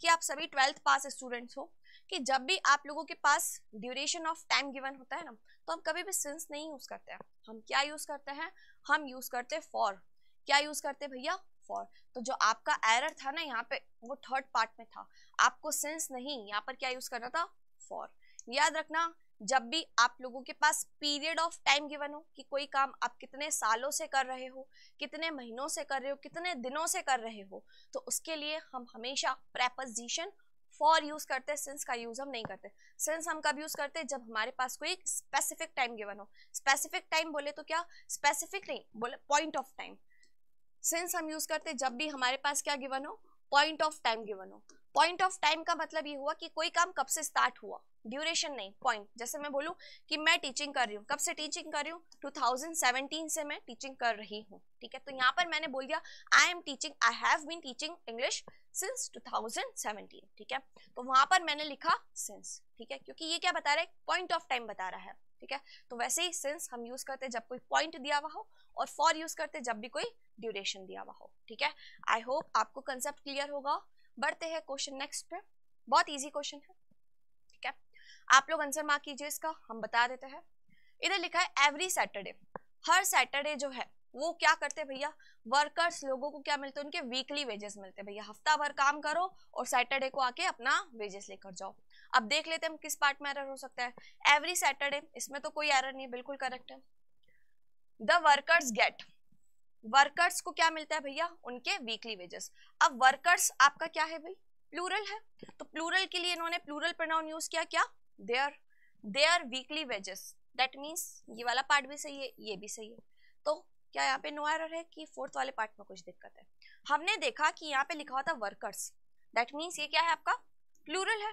कि आप सभी ट्वेल्थ पास स्टूडेंट्स हो कि जब भी आप लोगों के पास ड्यूरेशन ऑफ टाइम गिवन होता है ना तो हम कभी भी सिंस नहीं यूज करते हैं हम क्या यूज करते हैं हम यूज करते फॉर क्या यूज करते भैया फॉर तो जो आपका एरर था ना यहाँ पे वो थर्ड पार्ट में था आपको सिंस नहीं यहाँ पर क्या यूज करना था फॉर याद रखना जब भी आप लोगों के पास पीरियड ऑफ टाइम गिवन हो कि कोई काम आप कितने सालों से कर रहे हो कितने महीनों से कर रहे हो कितने दिनों से कर रहे हो तो उसके लिए हम हमेशा प्रेपोजिशन फॉर यूज करते हैं सिंस का यूज हम नहीं करते सिंस हम कब यूज करते हैं जब हमारे पास कोई स्पेसिफिक टाइम गिवन हो स्पेसिफिक टाइम बोले तो क्या स्पेसिफिक नहीं बोले पॉइंट ऑफ टाइम सिंस हम यूज करते हैं जब भी हमारे पास क्या गिवन हो पॉइंट ऑफ टाइम गिवन हो पॉइंट ऑफ टाइम का मतलब ये हुआ कि कोई काम कब से स्टार्ट हुआ ड्यूरेशन नहीं पॉइंट जैसे मैं बोलूं कि मैं टीचिंग कर रही हूँ कब से टीचिंग कर रही हूँ 2017 से मैं टीचिंग कर रही हूँ ठीक है तो यहाँ पर मैंने बोल दिया I am teaching I have been teaching English since 2017 ठीक है तो वहां पर मैंने लिखा सिंस ठीक है क्योंकि ये क्या बता रहा है पॉइंट ऑफ टाइम बता रहा है ठीक है तो वैसे ही सिंस हम यूज करते जब कोई पॉइंट दिया हुआ हो और फॉर यूज करते जब भी कोई ड्यूरेशन दिया हुआ हो ठीक है आई होप आपको कंसेप्ट क्लियर होगा बढ़ते हैं क्वेश्चन नेक्स्ट पे बहुत ईजी क्वेश्चन है ठीक है आप लोग आंसर मार्क कीजिए इसका हम बता देते हैं इधर लिखा है एवरी सैटरडे हर सैटरडे जो है वो क्या करते हैं भैया वर्कर्स लोगों को क्या मिलते हैं उनके वीकली वेजेस मिलते हैं भैया हफ्ता भर काम करो और सैटरडे को आके अपना वेजेस लेकर जाओ अब देख लेते हैं हम किस पार्ट में एरर हो सकता है एवरी सैटरडे इसमें तो कोई एरर नहीं बिल्कुल करेक्ट है द वर्कर्स गेट वर्कर्स को क्या मिलता है भैया उनके वीकली वेजेस अब वर्कर्स आपका क्या है भाई प्लूरल है तो प्लूरल के लिए इन्होंने प्लूरल प्रोनाउन यूज किया क्या there there weekly wages that means ये वाला पार्ट भी सही है ये भी सही है तो क्या यहाँ पे नो एरर है कि फोर्थ वाले पार्ट में कुछ दिक्कत है हमने देखा कि यहाँ पे लिखा होता वर्कर्स दैट मीन्स ये क्या है आपका प्लूरल है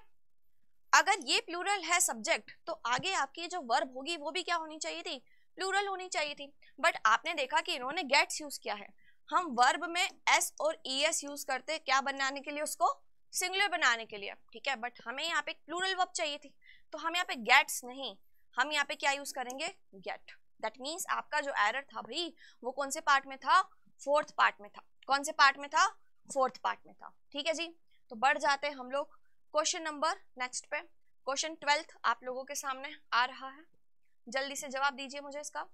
अगर ये प्लूरल है सब्जेक्ट तो आगे आपकी जो वर्ब होगी वो भी क्या होनी चाहिए थी प्लूरल होनी चाहिए थी बट आपने देखा कि इन्होंने गेट्स यूज किया है हम वर्ब में एस और ई एस यूज करते क्या बनाने के लिए उसको सिंगुलर बनाने के लिए ठीक है बट हमें यहाँ पे प्लूरल वर्ब चाहिए थी तो हम यहाँ पे गेट्स नहीं हम यहाँ पे क्या यूज करेंगे गेट दैट मीन्स आपका जो एरर था भाई वो कौन से पार्ट में था फोर्थ पार्ट में था कौन से पार्ट में था फोर्थ पार्ट में था ठीक है जी तो बढ़ जाते हैं हम लोग क्वेश्चन नंबर नेक्स्ट पे क्वेश्चन ट्वेल्थ आप लोगों के सामने आ रहा है जल्दी से जवाब दीजिए मुझे इसका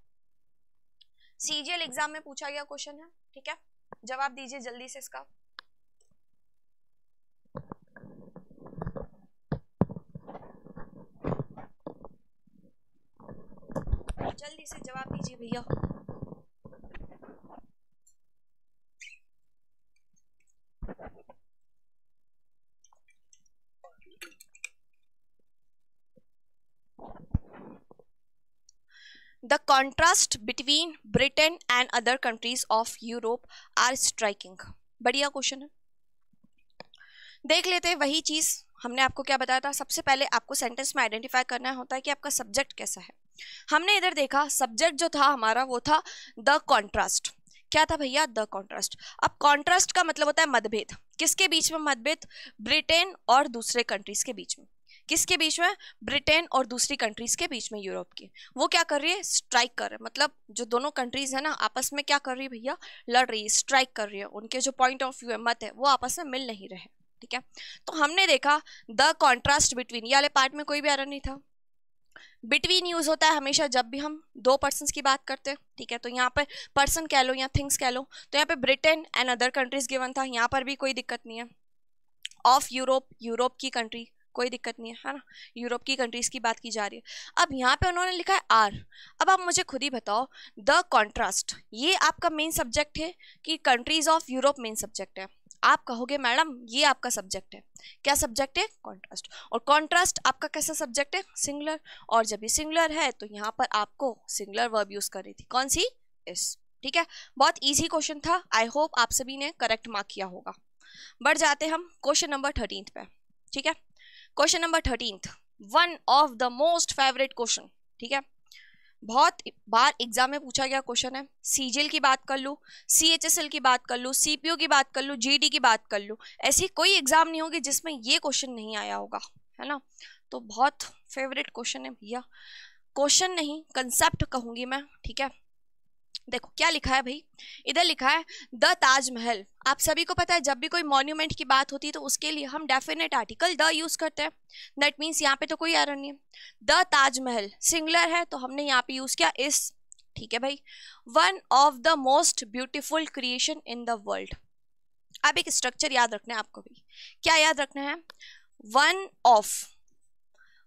सीजीएल एग्जाम में पूछा गया क्वेश्चन है ठीक है जवाब दीजिए जल्दी से इसका जल्दी से जवाब दीजिए भैया The contrast between Britain and other countries of Europe are striking. बढ़िया क्वेश्चन है देख लेते हैं वही चीज़ हमने आपको क्या बताया था सबसे पहले आपको सेंटेंस में आइडेंटिफाई करना होता है कि आपका सब्जेक्ट कैसा है हमने इधर देखा सब्जेक्ट जो था हमारा वो था द कॉन्ट्रास्ट क्या था भैया द कॉन्ट्रास्ट अब कॉन्ट्रास्ट का मतलब होता है मतभेद किसके बीच में मतभेद ब्रिटेन और दूसरे कंट्रीज के बीच में किसके बीच में ब्रिटेन और दूसरी कंट्रीज के बीच में यूरोप की वो क्या कर रही है स्ट्राइक कर रही है मतलब जो दोनों कंट्रीज है ना आपस में क्या कर रही है भैया लड़ रही है स्ट्राइक कर रही है उनके जो पॉइंट ऑफ व्यू है मत है वो आपस में मिल नहीं रहे ठीक है तो हमने देखा द कॉन्ट्रास्ट बिटवीन ये वाले पार्ट में कोई भी एरर नहीं था बिटवीन यूज होता है हमेशा जब भी हम दो पर्सन की बात करते हैं ठीक है तो यहाँ पर पर्सन कह लो या थिंग्स कह लो तो यहाँ पे Britain and other countries given था यहाँ पर भी कोई दिक्कत नहीं है ऑफ यूरोप यूरोप की कंट्री कोई दिक्कत नहीं है है ना यूरोप की कंट्रीज़ की बात की जा रही है अब यहाँ पे उन्होंने लिखा है आर अब आप मुझे खुद ही बताओ द कॉन्ट्रास्ट ये आपका मेन सब्जेक्ट है कि countries of Europe main subject है आप कहोगे मैडम ये आपका सब्जेक्ट है क्या सब्जेक्ट है कॉन्ट्रास्ट और कॉन्ट्रास्ट आपका कैसा सब्जेक्ट है सिंगुलर और जब ये सिंगुलर है तो यहाँ पर आपको सिंगुलर वर्ब यूज़ करनी थी कौन सी इस ठीक है बहुत ईजी क्वेश्चन था आई होप आप सभी ने करेक्ट मार्क किया होगा बढ़ जाते हम क्वेश्चन नंबर थर्टीन पे ठीक है question number thirteen one of the most favourite question ठीक है बहुत बार एग्जाम में पूछा गया क्वेश्चन है सीजीएल की बात कर लूँ सी एच एस एल की बात कर लूँ सीपीयू की बात कर लूँ जीडी e की बात कर लूँ ऐसी कोई एग्जाम नहीं होगी जिसमें ये क्वेश्चन नहीं आया होगा है ना तो बहुत फेवरेट क्वेश्चन है भैया क्वेश्चन नहीं कंसेप्ट कहूँगी मैं ठीक है देखो क्या लिखा है भाई इधर लिखा है द ताजमहल आप सभी को पता है जब भी कोई मॉन्यूमेंट की बात होती है तो उसके लिए हम डेफिनेट आर्टिकल द यूज करते हैं दैट मीन्स यहाँ पे तो कोई आर नहीं है द ताजमहल सिंगलर है तो हमने यहाँ पे यूज किया इस ठीक है भाई one of the most beautiful creation in the world अब एक स्ट्रक्चर याद रखना है आपको भी क्या याद रखना है वन ऑफ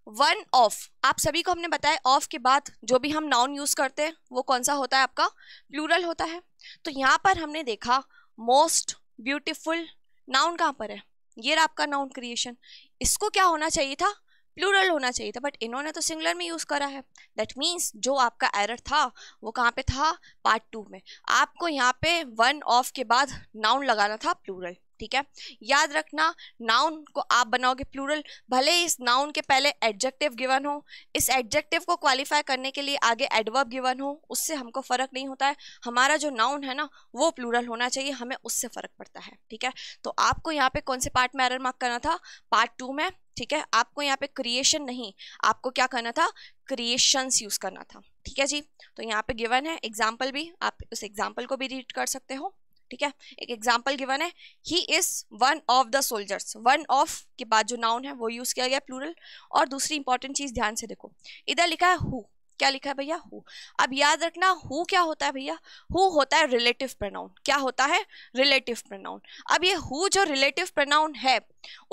वन ऑफ आप सभी को हमने बताया ऑफ के बाद जो भी हम नाउन यूज करते हैं वो कौन सा होता है आपका प्लूरल होता है तो यहाँ पर हमने देखा मोस्ट ब्यूटिफुल नाउन कहाँ पर है ये रहा आपका नाउन क्रिएशन इसको क्या होना चाहिए था प्लूरल होना चाहिए था बट इन्होंने तो सिंगुलर में यूज़ करा है दैट मीन्स जो आपका एरर था वो कहाँ पे था पार्ट टू में आपको यहाँ पे वन ऑफ के बाद नाउन लगाना था प्लूरल ठीक है याद रखना नाउन को आप बनाओगे प्लूरल भले इस नाउन के पहले एडजेक्टिव गिवन हो इस एडजेक्टिव को क्वालिफाई करने के लिए आगे एडवर्ब गिवन हो उससे हमको फ़र्क नहीं होता है हमारा जो नाउन है ना वो प्लूरल होना चाहिए हमें उससे फ़र्क पड़ता है ठीक है तो आपको यहाँ पे कौन से पार्ट में एरर मार्क करना था पार्ट टू में ठीक है आपको यहाँ पे क्रिएशन नहीं आपको क्या करना था क्रिएशंस यूज़ करना था ठीक है जी तो यहाँ पे गिवन है एग्जाम्पल भी आप उस एग्जाम्पल को भी रीड कर सकते हो ठीक है एक एग्जाम्पल गिवन है he is one of the soldiers one of के बाद जो नाउन है वो यूज किया गया प्लूरल और दूसरी इंपॉर्टेंट चीज ध्यान से देखो इधर लिखा है हु क्या लिखा है भैया हु अब याद रखना हु क्या होता है भैया हु होता है रिलेटिव प्रनाउन क्या होता है रिलेटिव प्रनाउन अब ये हु जो रिलेटिव प्रनाउन है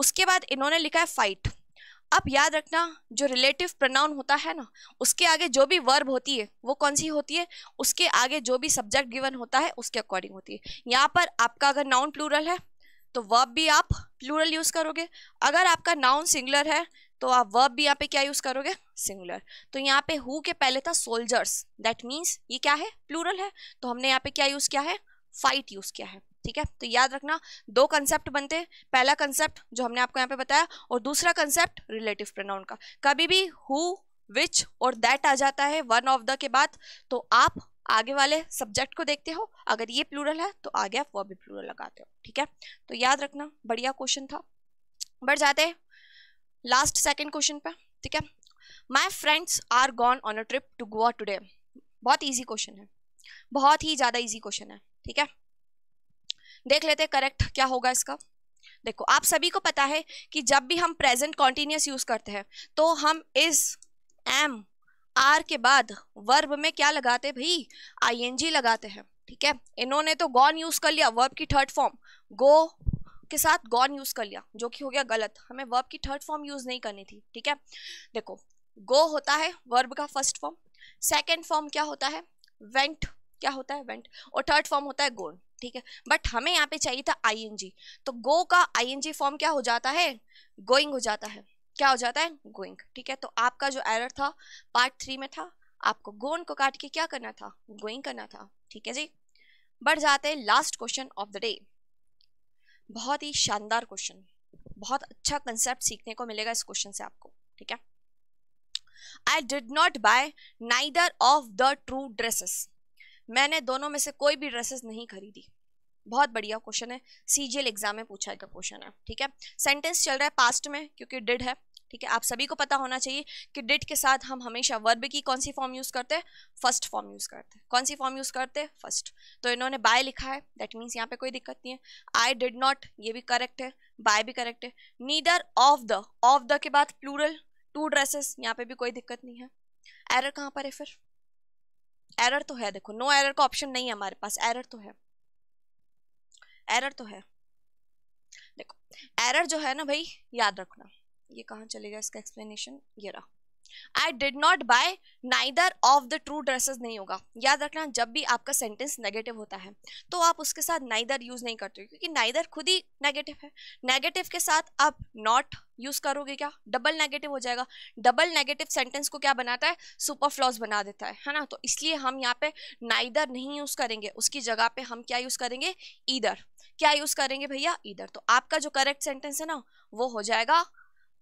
उसके बाद इन्होंने लिखा है फाइट अब याद रखना जो रिलेटिव प्रनाउन होता है ना उसके आगे जो भी वर्ब होती है वो कौन सी होती है उसके आगे जो भी सब्जेक्ट गिवन होता है उसके अकॉर्डिंग होती है यहाँ पर आपका अगर नाउन प्लूरल है तो वर्ब भी आप प्लूरल यूज़ करोगे अगर आपका नाउन सिंगुलर है तो आप वर्ब भी यहाँ पे क्या यूज़ करोगे सिंगुलर तो यहाँ पे हु के पहले था सोल्जर्स दैट मीन्स ये क्या है प्लूरल है तो हमने यहाँ पे क्या यूज़ किया है फाइट यूज़ किया है ठीक है तो याद रखना दो कंसेप्ट बनते पहला कंसेप्ट जो हमने आपको यहाँ पे बताया और दूसरा कंसेप्ट रिलेटिव प्रोनाउन का कभी भी हु विच और दैट आ जाता है वन ऑफ द के बाद तो आप आगे वाले सब्जेक्ट को देखते हो अगर ये प्लूरल है तो आगे आप वह भी प्लूरल लगाते हो ठीक है तो याद रखना बढ़िया क्वेश्चन था बढ़ जाते हैं लास्ट सेकेंड क्वेश्चन पे ठीक है my friends are gone on a trip to Goa today बहुत ईजी क्वेश्चन है बहुत ही ज़्यादा ईजी क्वेश्चन है ठीक है देख लेते हैं करेक्ट क्या होगा इसका देखो आप सभी को पता है कि जब भी हम प्रेजेंट कॉन्टीन्यूस यूज़ करते हैं तो हम इस एम आर के बाद वर्ब में क्या लगाते आई भाई जी लगाते हैं ठीक है इन्होंने तो गॉन यूज़ कर लिया वर्ब की थर्ड फॉर्म गो के साथ गॉन यूज़ कर लिया जो कि हो गया गलत हमें वर्ब की थर्ड फॉर्म यूज़ नहीं करनी थी ठीक है देखो गो होता है वर्ब का फर्स्ट फॉर्म सेकेंड फॉर्म क्या होता है वेंट क्या होता है वेंट और थर्ड फॉर्म होता है गोन ठीक है बट हमें यहाँ पे चाहिए था आईएनजी तो गो का आईएनजी फॉर्म क्या हो जाता है गोइंग हो जाता है क्या हो जाता है गोइंग ठीक है तो आपका जो एरर था पार्ट थ्री में था आपको गोन को काट के क्या करना था गोइंग करना था ठीक है जी बढ़ जाते हैं last question of the day बहुत ही शानदार क्वेश्चन बहुत अच्छा कंसेप्ट सीखने को मिलेगा इस क्वेश्चन से आपको ठीक है I did not buy neither of the two dresses मैंने दोनों में से कोई भी ड्रेसेस नहीं खरीदी बहुत बढ़िया क्वेश्चन है सीजीएल एग्जाम में पूछा गया क्वेश्चन है ठीक है सेंटेंस चल रहा है पास्ट में क्योंकि डिड है ठीक है आप सभी को पता होना चाहिए कि डिड के साथ हम हमेशा वर्ब की कौन सी फॉर्म यूज़ करते हैं फर्स्ट फॉर्म यूज़ करते हैं कौन सी फॉर्म यूज़ करते हैं फर्स्ट तो इन्होंने बाय लिखा है दैट मीन्स यहाँ पे कोई दिक्कत नहीं है आई डिड नॉट ये भी करेक्ट है बाय भी करेक्ट है neither of the of the के बाद प्लूरल टू ड्रेसेस यहाँ पे भी कोई दिक्कत नहीं है एरर कहाँ पर है फिर एरर तो है देखो नो एरर का ऑप्शन नहीं है हमारे पास एरर तो है एरर तो है देखो एरर जो है ना भाई याद रखना ये कहाँ चलेगा इसका एक्सप्लेनेशन ये रहा I did not buy neither of the two dresses नहीं होगा याद रखना जब भी आपका सेंटेंस नेगेटिव होता है तो आप उसके साथ नाइदर यूज़ नहीं करते क्योंकि नाइदर खुद ही नेगेटिव है नेगेटिव के साथ आप नॉट यूज़ करोगे क्या डबल नेगेटिव हो जाएगा डबल नेगेटिव सेंटेंस को क्या बनाता है सुपर फ्लॉज बना देता है है ना तो इसलिए हम यहाँ पे नाइदर नहीं यूज़ करेंगे उसकी जगह पे हम क्या यूज़ करेंगे ईदर क्या यूज़ करेंगे भैया ईदर तो आपका जो करेक्ट सेंटेंस है ना वो हो जाएगा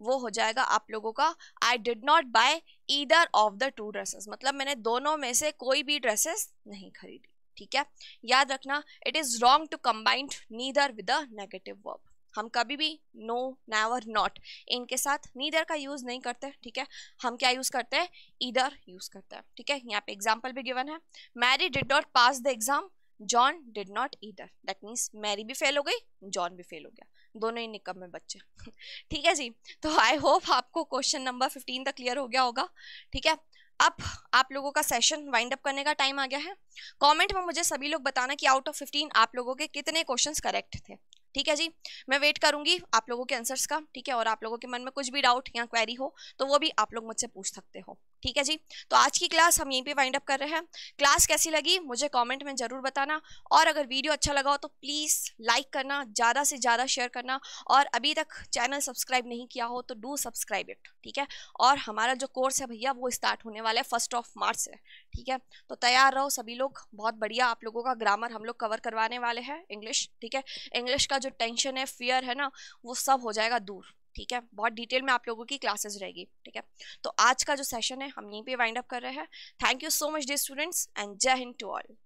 वो हो जाएगा आप लोगों का I did not buy either of the two dresses मतलब मैंने दोनों में से कोई भी ड्रेसेस नहीं खरीदी ठीक है याद रखना it is wrong to combined neither with a negative verb हम कभी भी नो नावर नॉट इनके साथ नीदर का यूज़ नहीं करते ठीक है हम क्या यूज़ करते हैं ईदर यूज़ करते हैं ठीक है यहाँ पे एग्जाम्पल भी गिवन है Mary did not pass the exam John did not either that means Mary भी फेल हो गई जॉन भी फेल हो गया दोनों ही निकम में बच्चे ठीक है जी तो आई होप आपको क्वेश्चन नंबर फिफ्टीन तक क्लियर हो गया होगा ठीक है अब आप लोगों का सेशन वाइंड अप करने का टाइम आ गया है कमेंट में मुझे सभी लोग बताना कि आउट ऑफ फिफ्टीन आप लोगों के कितने क्वेश्चंस करेक्ट थे ठीक है जी मैं वेट करूंगी आप लोगों के आंसर्स का ठीक है और आप लोगों के मन में कुछ भी डाउट या क्वेरी हो तो वो भी आप लोग मुझसे पूछ सकते हो ठीक है जी तो आज की क्लास हम यहीं पे वाइंड अप कर रहे हैं क्लास कैसी लगी मुझे कमेंट में ज़रूर बताना और अगर वीडियो अच्छा लगा हो तो प्लीज़ लाइक करना ज़्यादा से ज़्यादा शेयर करना और अभी तक चैनल सब्सक्राइब नहीं किया हो तो डू सब्सक्राइब इट ठीक है और हमारा जो कोर्स है भैया वो स्टार्ट होने वाला है फर्स्ट ऑफ मार्च से ठीक है तो तैयार रहो सभी लोग बहुत बढ़िया आप लोगों का ग्रामर हम लोग कवर करवाने वाले हैं इंग्लिश ठीक है इंग्लिश का जो टेंशन है फियर है ना वो सब हो जाएगा दूर ठीक है बहुत डिटेल में आप लोगों की क्लासेस रहेगी ठीक है तो आज का जो सेशन है हम यहीं पे वाइंड अप कर रहे हैं thank you so much dear students and जय हिंद टू ऑल